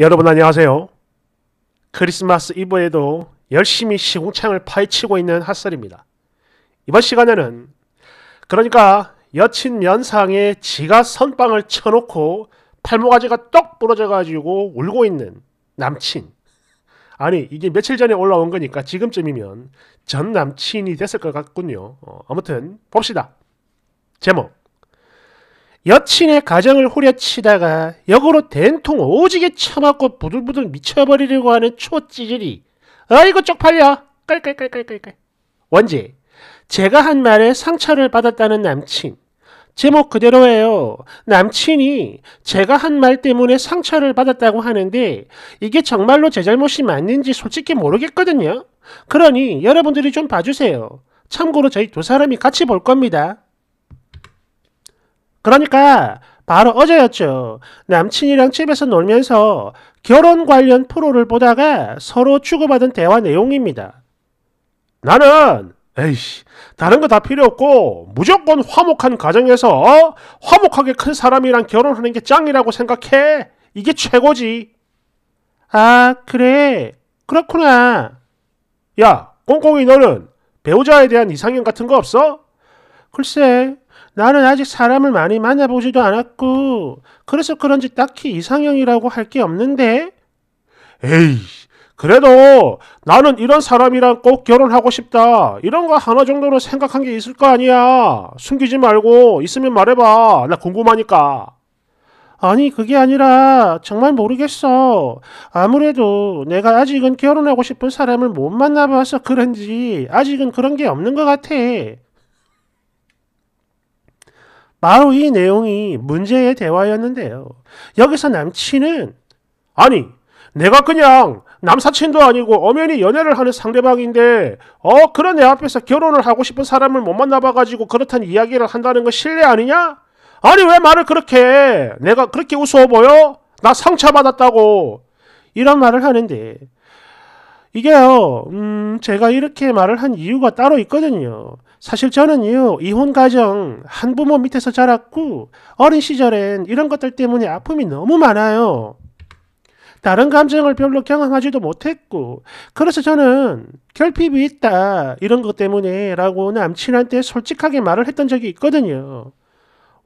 여러분 안녕하세요. 크리스마스 이브에도 열심히 시공창을 파헤치고 있는 핫설입니다. 이번 시간에는 그러니까 여친 연상에 지가 선빵을 쳐놓고 팔목아지가 떡 부러져가지고 울고 있는 남친 아니 이게 며칠 전에 올라온 거니까 지금쯤이면 전 남친이 됐을 것 같군요. 어, 아무튼 봅시다. 제목 여친의 가정을 후려치다가 역으로 된통 오지게 쳐았고 부들부들 미쳐버리려고 하는 초찌질이 어이구 쪽팔려 깔깔깔깔깔깔 원지 제가 한 말에 상처를 받았다는 남친 제목 그대로예요. 남친이 제가 한 말 때문에 상처를 받았다고 하는데 이게 정말로 제 잘못이 맞는지 솔직히 모르겠거든요. 그러니 여러분들이 좀 봐주세요. 참고로 저희 두 사람이 같이 볼 겁니다. 그러니까 바로 어제였죠. 남친이랑 집에서 놀면서 결혼 관련 프로를 보다가 서로 주고받은 대화 내용입니다. 나는 에이씨 다른 거 다 필요 없고 무조건 화목한 가정에서 어? 화목하게 큰 사람이랑 결혼하는 게 짱이라고 생각해. 이게 최고지. 아 그래 그렇구나. 야 꽁꽁이 너는 배우자에 대한 이상형 같은 거 없어? 글쎄 나는 아직 사람을 많이 만나보지도 않았고, 그래서 그런지 딱히 이상형이라고 할 게 없는데? 에이, 그래도 나는 이런 사람이랑 꼭 결혼하고 싶다. 이런 거 하나 정도는 생각한 게 있을 거 아니야. 숨기지 말고 있으면 말해봐. 나 궁금하니까. 아니, 그게 아니라 정말 모르겠어. 아무래도 내가 아직은 결혼하고 싶은 사람을 못 만나봐서 그런지 아직은 그런 게 없는 것 같아. 바로 이 내용이 문제의 대화였는데요. 여기서 남친은 아니 내가 그냥 남사친도 아니고 엄연히 연애를 하는 상대방인데 어 그런 내 앞에서 결혼을 하고 싶은 사람을 못 만나봐가지고 그렇다는 이야기를 한다는 건 실례 아니냐? 아니 왜 말을 그렇게 해? 내가 그렇게 우스워 보여? 나 상처받았다고 이런 말을 하는데 이게요, 음, 제가 이렇게 말을 한 이유가 따로 있거든요. 사실 저는요, 이혼 가정, 한 부모 밑에서 자랐고, 어린 시절엔 이런 것들 때문에 아픔이 너무 많아요. 다른 감정을 별로 경험하지도 못했고, 그래서 저는 결핍이 있다, 이런 것 때문에 라고 남친한테 솔직하게 말을 했던 적이 있거든요.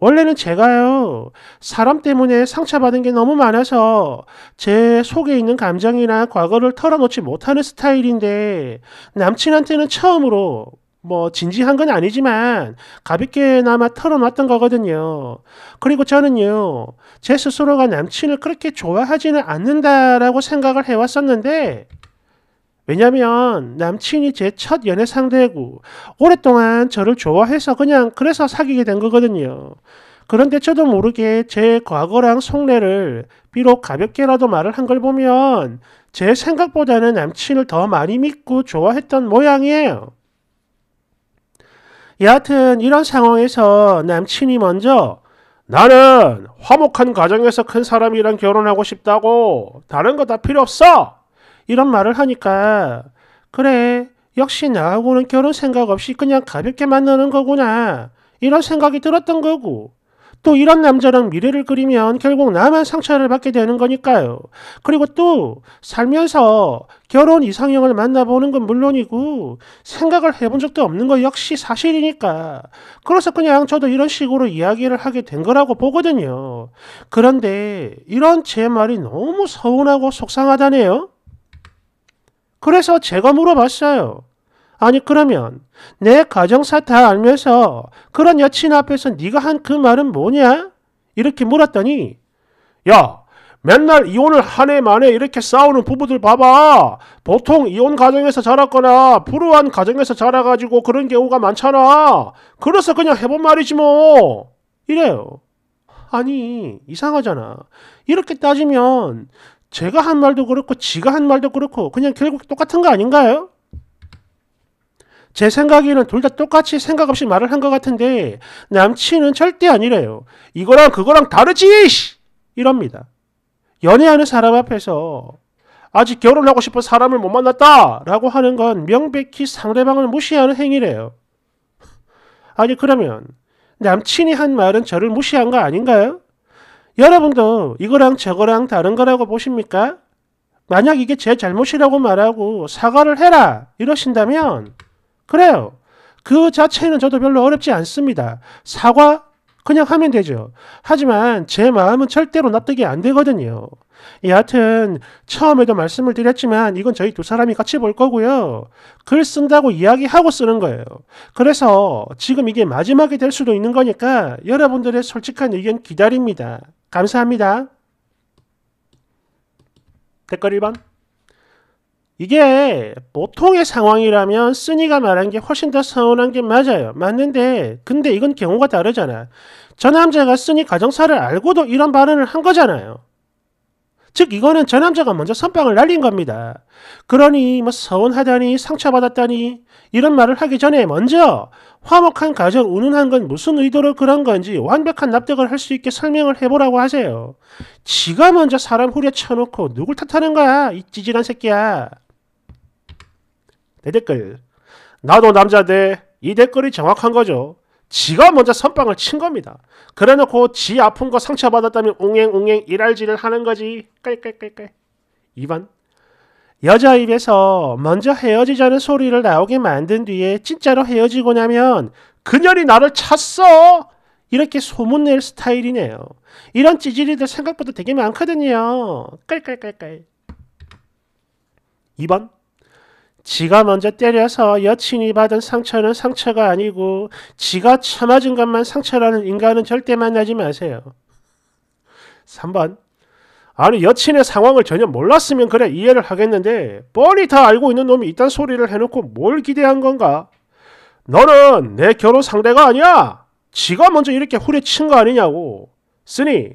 원래는 제가요, 사람 때문에 상처받은 게 너무 많아서 제 속에 있는 감정이나 과거를 털어놓지 못하는 스타일인데, 남친한테는 처음으로, 뭐, 진지한 건 아니지만, 가볍게나마 털어놨던 거거든요. 그리고 저는요, 제 스스로가 남친을 그렇게 좋아하지는 않는다라고 생각을 해왔었는데, 왜냐면 남친이 제 첫 연애 상대고 오랫동안 저를 좋아해서 그냥 그래서 사귀게 된 거거든요. 그런데 저도 모르게 제 과거랑 속내를 비록 가볍게라도 말을 한 걸 보면 제 생각보다는 남친을 더 많이 믿고 좋아했던 모양이에요. 여하튼 이런 상황에서 남친이 먼저 나는 화목한 가정에서 큰 사람이랑 결혼하고 싶다고 다른 거 다 필요 없어! 이런 말을 하니까 그래 역시 나하고는 결혼 생각 없이 그냥 가볍게 만나는 거구나 이런 생각이 들었던 거고 또 이런 남자랑 미래를 그리면 결국 나만 상처를 받게 되는 거니까요. 그리고 또 살면서 결혼 이상형을 만나보는 건 물론이고 생각을 해본 적도 없는 거 역시 사실이니까. 그래서 그냥 저도 이런 식으로 이야기를 하게 된 거라고 보거든요. 그런데 이런 제 말이 너무 서운하고 속상하다네요. 그래서 제가 물어봤어요. 아니 그러면 내 가정사 다 알면서 그런 여친 앞에서 네가 한 그 말은 뭐냐? 이렇게 물었더니 야 맨날 이혼을 한 해 만에 이렇게 싸우는 부부들 봐봐. 보통 이혼 가정에서 자랐거나 불우한 가정에서 자라가지고 그런 경우가 많잖아. 그래서 그냥 해본 말이지 뭐. 이래요. 아니 이상하잖아. 이렇게 따지면 제가 한 말도 그렇고 지가 한 말도 그렇고 그냥 결국 똑같은 거 아닌가요? 제 생각에는 둘 다 똑같이 생각 없이 말을 한 것 같은데 남친은 절대 아니래요. 이거랑 그거랑 다르지! 이럽니다. 연애하는 사람 앞에서 아직 결혼하고 싶은 사람을 못 만났다! 라고 하는 건 명백히 상대방을 무시하는 행위래요. 아니 그러면 남친이 한 말은 저를 무시한 거 아닌가요? 여러분도 이거랑 저거랑 다른 거라고 보십니까? 만약 이게 제 잘못이라고 말하고 사과를 해라 이러신다면 그래요. 그 자체는 저도 별로 어렵지 않습니다. 사과 그냥 하면 되죠. 하지만 제 마음은 절대로 납득이 안 되거든요. 여하튼 처음에도 말씀을 드렸지만 이건 저희 두 사람이 같이 볼 거고요. 글 쓴다고 이야기하고 쓰는 거예요. 그래서 지금 이게 마지막이 될 수도 있는 거니까 여러분들의 솔직한 의견 기다립니다. 감사합니다. 댓글 1번 이게 보통의 상황이라면 쓰니가 말한 게 훨씬 더 서운한 게 맞아요. 맞는데 근데 이건 경우가 다르잖아. 저 남자가 쓰니 가정사를 알고도 이런 발언을 한 거잖아요. 즉 이거는 저 남자가 먼저 선빵을 날린 겁니다. 그러니 뭐 서운하다니 상처받았다니 이런 말을 하기 전에 먼저 화목한 가정 운운한 건 무슨 의도로 그런 건지 완벽한 납득을 할 수 있게 설명을 해보라고 하세요. 지가 먼저 사람 후려쳐놓고 누굴 탓하는 거야 이 찌질한 새끼야. 내댓글 나도 남자인데 이 댓글이 정확한 거죠. 지가 먼저 선빵을 친 겁니다. 그래놓고 지 아픈 거 상처받았다면 웅행웅행 일할지를 하는 거지. 깔깔깔깔. 2번. 여자 입에서 먼저 헤어지자는 소리를 나오게 만든 뒤에 진짜로 헤어지고나면 그녀이 나를 찼어! 이렇게 소문낼 스타일이네요. 이런 찌질이들 생각보다 되게 많거든요. 깔깔깔깔. 2번. 지가 먼저 때려서 여친이 받은 상처는 상처가 아니고 지가 참아준 것만 상처라는 인간은 절대 만나지 마세요. 3번. 아니 여친의 상황을 전혀 몰랐으면 그래 이해를 하겠는데 뻔히 다 알고 있는 놈이 이딴 소리를 해놓고 뭘 기대한 건가? 너는 내 결혼 상대가 아니야. 지가 먼저 이렇게 후려친 거 아니냐고. 쓰니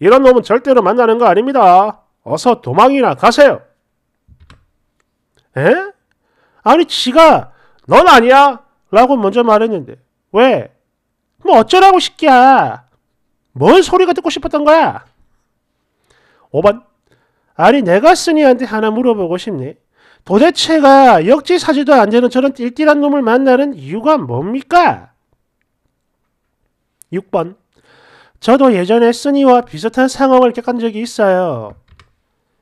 이런 놈은 절대로 만나는 거 아닙니다. 어서 도망이나 가세요. 에? 아니 지가 넌 아니야 라고 먼저 말했는데 왜? 뭐 어쩌라고 시끼야 뭔 소리가 듣고 싶었던 거야? 5번 아니 내가 쓰니한테 하나 물어보고 싶니? 도대체가 역지사지도 안 되는 저런 띨띨한 놈을 만나는 이유가 뭡니까? 6번 저도 예전에 쓰니와 비슷한 상황을 겪은 적이 있어요.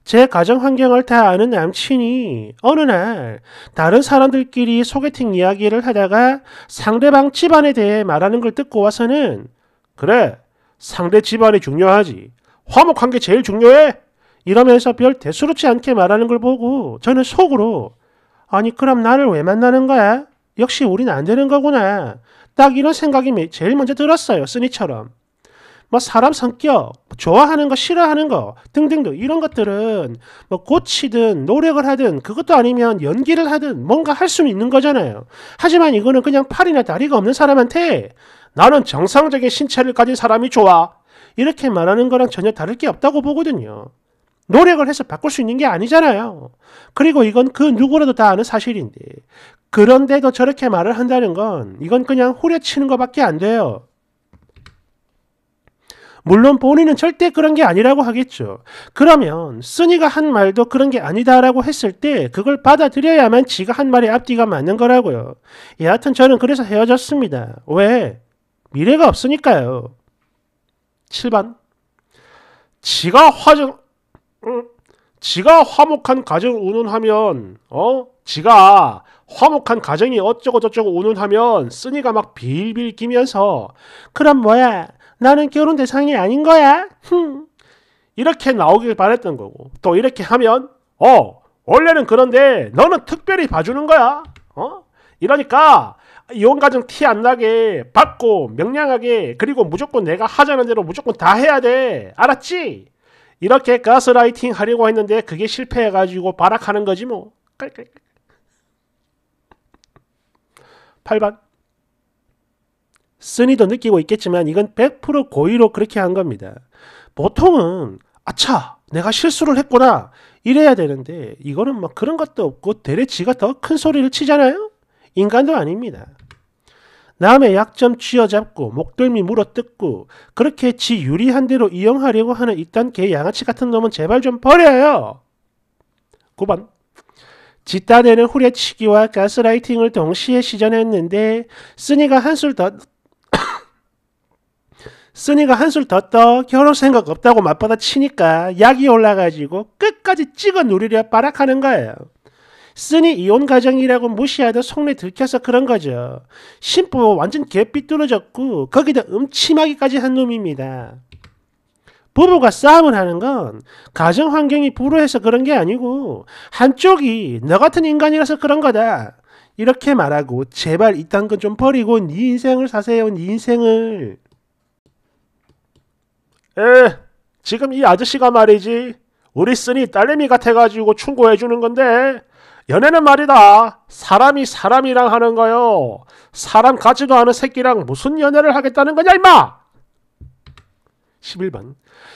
제 가정 환경을 다 아는 남친이 어느 날 다른 사람들끼리 소개팅 이야기를 하다가 상대방 집안에 대해 말하는 걸 듣고 와서는 그래, 상대 집안이 중요하지. 화목한 게 제일 중요해! 이러면서 별 대수롭지 않게 말하는 걸 보고 저는 속으로 아니, 그럼 나를 왜 만나는 거야? 역시 우린 안 되는 거구나. 딱 이런 생각이 제일 먼저 들었어요, 쓰니처럼. 뭐 사람 성격, 뭐 좋아하는 거, 싫어하는 거 등등등 이런 것들은 뭐 고치든 노력을 하든 그것도 아니면 연기를 하든 뭔가 할 수는 있는 거잖아요. 하지만 이거는 그냥 팔이나 다리가 없는 사람한테 나는 정상적인 신체를 가진 사람이 좋아. 이렇게 말하는 거랑 전혀 다를 게 없다고 보거든요. 노력을 해서 바꿀 수 있는 게 아니잖아요. 그리고 이건 그 누구라도 다 아는 사실인데. 그런데도 저렇게 말을 한다는 건 이건 그냥 후려치는 것밖에 안 돼요. 물론 본인은 절대 그런 게 아니라고 하겠죠. 그러면 순이가 한 말도 그런 게 아니다라고 했을 때 그걸 받아들여야만 지가 한 말의 앞뒤가 맞는 거라고요. 여하튼 저는 그래서 헤어졌습니다. 왜? 미래가 없으니까요. 7번. 지가 화정, 지가 화목한 가정 운운하면, 어? 지가 화목한 가정이 어쩌고저쩌고 운운하면 쓰니가 막 빌빌 기면서 그럼 뭐야 나는 결혼 대상이 아닌 거야. 흠. 이렇게 나오길 바랬던 거고 또 이렇게 하면 어 원래는 그런데 너는 특별히 봐주는 거야. 어 이러니까 이혼 가정 티 안 나게 받고 명량하게 그리고 무조건 내가 하자는 대로 무조건 다 해야 돼. 알았지? 이렇게 가스라이팅 하려고 했는데 그게 실패해가지고 발악하는 거지 뭐. 깔깔. 8번. 쓰니도 느끼고 있겠지만 이건 100% 고의로 그렇게 한 겁니다. 보통은 아차 내가 실수를 했구나 이래야 되는데 이거는 뭐 그런 것도 없고 대래 지가 더 큰 소리를 치잖아요. 인간도 아닙니다. 남의 약점 쥐어잡고 목덜미 물어뜯고 그렇게 지 유리한 대로 이용하려고 하는 이딴 개 양아치 같은 놈은 제발 좀 버려요. 9번 짓따내는 후려치기와 가스라이팅을 동시에 시전했는데 쓰니가 한술 더 쓰니가 한술 더 떠 결혼 생각 없다고 맞받아 치니까 약이 올라가지고 끝까지 찍어 누리려 빠락하는 거예요. 쓰니 이혼 가정이라고 무시하듯 속내 들켜서 그런 거죠. 신부 완전 개삐뚤어졌고 거기다 음침하기까지 한 놈입니다. 부부가 싸움을 하는 건 가정 환경이 불우해서 그런 게 아니고 한쪽이 너 같은 인간이라서 그런 거다. 이렇게 말하고 제발 이딴 건 좀 버리고 네 인생을 사세요. 네 인생을. 에, 예, 지금 이 아저씨가 말이지 우리 쓰니 딸내미 같아가지고 충고해주는 건데 연애는 말이다 사람이 사람이랑 하는 거요 사람 같지도 않은 새끼랑 무슨 연애를 하겠다는 거냐 임마 11번.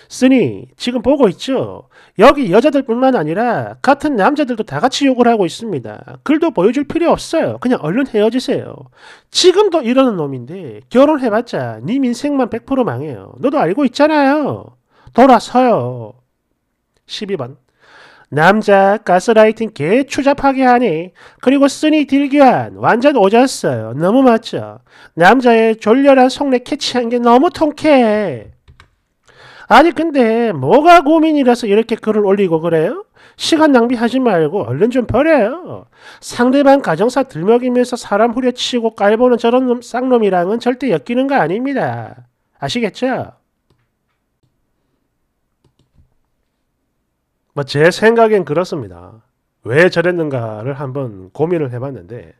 쓰니 지금 보고 있죠? 여기 여자들뿐만 아니라 같은 남자들도 다 같이 욕을 하고 있습니다. 글도 보여줄 필요 없어요. 그냥 얼른 헤어지세요. 지금도 이러는 놈인데 결혼해봤자 네 인생만 100% 망해요. 너도 알고 있잖아요. 돌아서요. 12번. 남자 가스라이팅 개 추잡하게 하니 그리고 쓰니 딜기환 완전 오졌어요. 너무 맞죠? 남자의 졸렬한 속내 캐치한 게 너무 통쾌해. 아니 근데 뭐가 고민이라서 이렇게 글을 올리고 그래요? 시간 낭비하지 말고 얼른 좀 버려요. 상대방 가정사 들먹이면서 사람 후려치고 깔보는 저런 놈, 쌍놈이랑은 절대 엮이는 거 아닙니다. 아시겠죠? 뭐제 생각엔 그렇습니다. 왜 저랬는가를 한번 고민을 해봤는데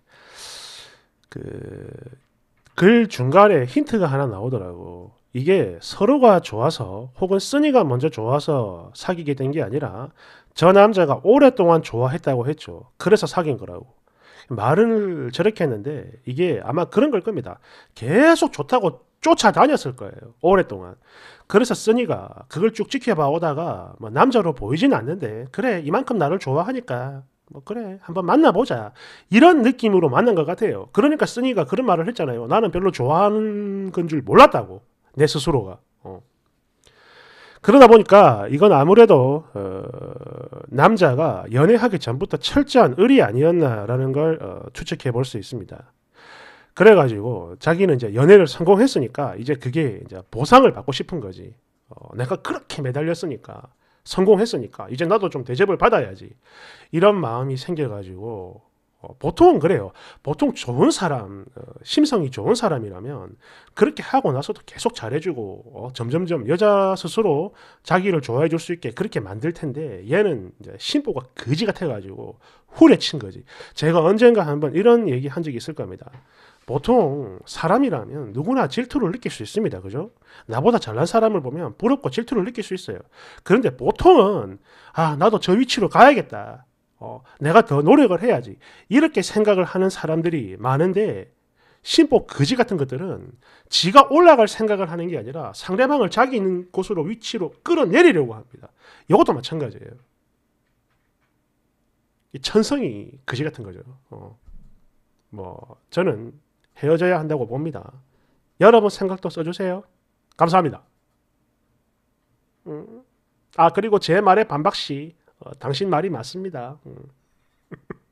그글 중간에 힌트가 하나 나오더라고. 이게 서로가 좋아서 혹은 쓰니가 먼저 좋아서 사귀게 된 게 아니라 저 남자가 오랫동안 좋아했다고 했죠. 그래서 사귄 거라고. 말을 저렇게 했는데 이게 아마 그런 걸 겁니다. 계속 좋다고 쫓아다녔을 거예요. 오랫동안. 그래서 쓰니가 그걸 쭉 지켜봐 오다가 뭐 남자로 보이진 않는데 그래 이만큼 나를 좋아하니까 뭐 그래 한번 만나보자 이런 느낌으로 만난 것 같아요. 그러니까 쓰니가 그런 말을 했잖아요. 나는 별로 좋아하는 건 줄 몰랐다고. 내 스스로가. 어. 그러다 보니까 이건 아무래도 어, 남자가 연애하기 전부터 철저한 의리 아니었나라는 걸 어, 추측해 볼 수 있습니다. 그래가지고 자기는 이제 연애를 성공했으니까 이제 그게 이제 보상을 받고 싶은 거지. 어, 내가 그렇게 매달렸으니까 성공했으니까 이제 나도 좀 대접을 받아야지 이런 마음이 생겨가지고 어, 보통은 그래요. 보통 좋은 사람, 어, 심성이 좋은 사람이라면 그렇게 하고 나서도 계속 잘해주고 어, 점점점 여자 스스로 자기를 좋아해줄 수 있게 그렇게 만들 텐데 얘는 심보가 거지 같아가지고 후려친 거지. 제가 언젠가 한번 이런 얘기 한 적이 있을 겁니다. 보통 사람이라면 누구나 질투를 느낄 수 있습니다. 그죠? 나보다 잘난 사람을 보면 부럽고 질투를 느낄 수 있어요. 그런데 보통은 아 나도 저 위치로 가야겠다. 어, 내가 더 노력을 해야지. 이렇게 생각을 하는 사람들이 많은데, 심보 거지 같은 것들은 지가 올라갈 생각을 하는 게 아니라 상대방을 자기 있는 곳으로 위치로 끌어내리려고 합니다. 이것도 마찬가지예요. 이 천성이 거지 같은 거죠. 어, 뭐, 저는 헤어져야 한다고 봅니다. 여러분 생각도 써주세요. 감사합니다. 음. 아, 그리고 제 말에 반박시 어, 당신 말이 맞습니다. 음.